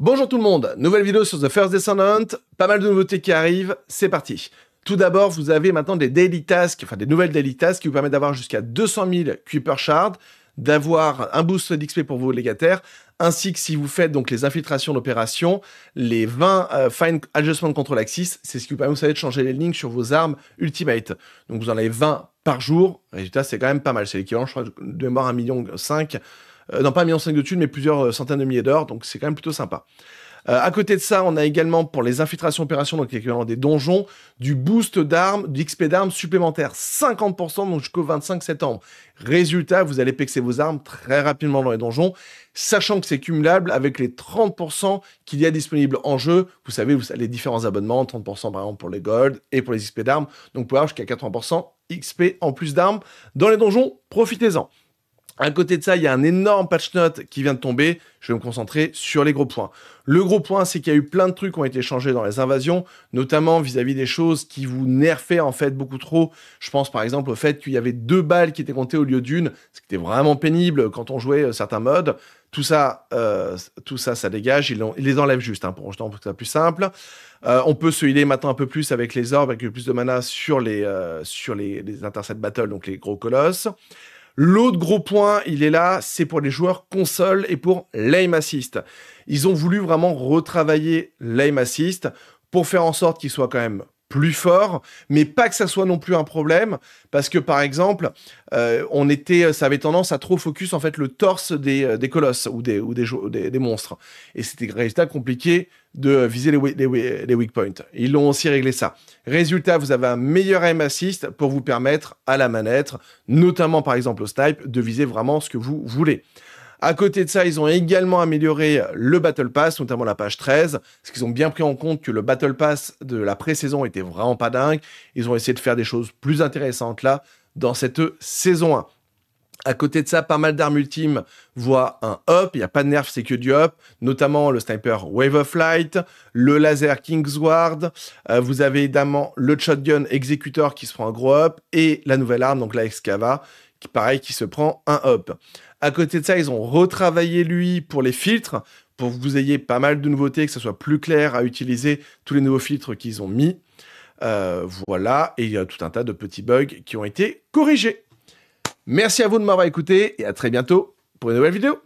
Bonjour tout le monde, nouvelle vidéo sur The First Descendant, pas mal de nouveautés qui arrivent, c'est parti. Tout d'abord, vous avez maintenant des daily tasks, enfin des nouvelles daily tasks qui vous permettent d'avoir jusqu'à 200 000 Creeper Shards, d'avoir un boost d'XP pour vos légataires, ainsi que si vous faites donc les infiltrations d'opération, les 20 euh, Fine Adjustment Control Axis, c'est ce qui vous permet, vous savez, de changer les lignes sur vos armes Ultimate. Donc vous en avez 20 par jour, résultat c'est quand même pas mal, c'est l'équivalent, je crois, de mémoire 1,5 million euh, non pas 1,5 million de thunes, mais plusieurs euh, centaines de milliers d'heures, donc c'est quand même plutôt sympa. Euh, à côté de ça, on a également pour les infiltrations opérations, donc également des donjons, du boost d'armes, du XP d'armes supplémentaires. 50% donc jusqu'au 25 septembre. Résultat, vous allez pexer vos armes très rapidement dans les donjons, sachant que c'est cumulable avec les 30% qu'il y a disponibles en jeu. Vous savez, vous les différents abonnements, 30% par exemple pour les gold et pour les XP d'armes, donc pour avoir jusqu'à 80% XP en plus d'armes dans les donjons. Profitez-en. À côté de ça, il y a un énorme patch note qui vient de tomber. Je vais me concentrer sur les gros points. Le gros point, c'est qu'il y a eu plein de trucs qui ont été changés dans les invasions, notamment vis-à-vis des choses qui vous nerfaient en fait beaucoup trop. Je pense par exemple au fait qu'il y avait deux balles qui étaient comptées au lieu d'une, ce qui était vraiment pénible quand on jouait euh, certains modes. Tout ça, euh, tout ça, ça dégage. Ils, les enlèvent juste hein, pour, pour que ça plus simple. Euh, on peut se healer maintenant un peu plus avec les orbes, avec plus de mana sur les, sur les, intercept Battle, donc les gros colosses. L'autre gros point, il est là, c'est pour les joueurs console et pour l'aim assist. Ils ont voulu vraiment retravailler l'aim assist pour faire en sorte qu'il soit quand même plus fort, mais pas que ça soit non plus un problème, parce que par exemple, euh, on était, ça avait tendance à trop focus en fait le torse des, euh, des colosses ou des, ou des, monstres, et c'était résultat compliqué de viser les, les, les weak points. Ils l'ont aussi réglé ça. Résultat, vous avez un meilleur aim assist pour vous permettre à la manette, notamment par exemple au snipe, de viser vraiment ce que vous voulez. À côté de ça, ils ont également amélioré le Battle Pass, notamment la page 13, parce qu'ils ont bien pris en compte que le Battle Pass de la pré-saison était vraiment pas dingue. Ils ont essayé de faire des choses plus intéressantes là, dans cette saison 1. À côté de ça, pas mal d'armes ultimes voient un up. Il n'y a pas de nerf, c'est que du up. Notamment le sniper Wave of Light, le laser Kingsward. Euh, vous avez évidemment le shotgun Executor qui se prend un gros up et la nouvelle arme, donc la Excava, qui pareil, qui se prend un up. À côté de ça, ils ont retravaillé l'UI pour les filtres, pour que vous ayez pas mal de nouveautés, que ce soit plus clair à utiliser tous les nouveaux filtres qu'ils ont mis. Euh, voilà, et il y a tout un tas de petits bugs qui ont été corrigés. Merci à vous de m'avoir écouté et à très bientôt pour une nouvelle vidéo.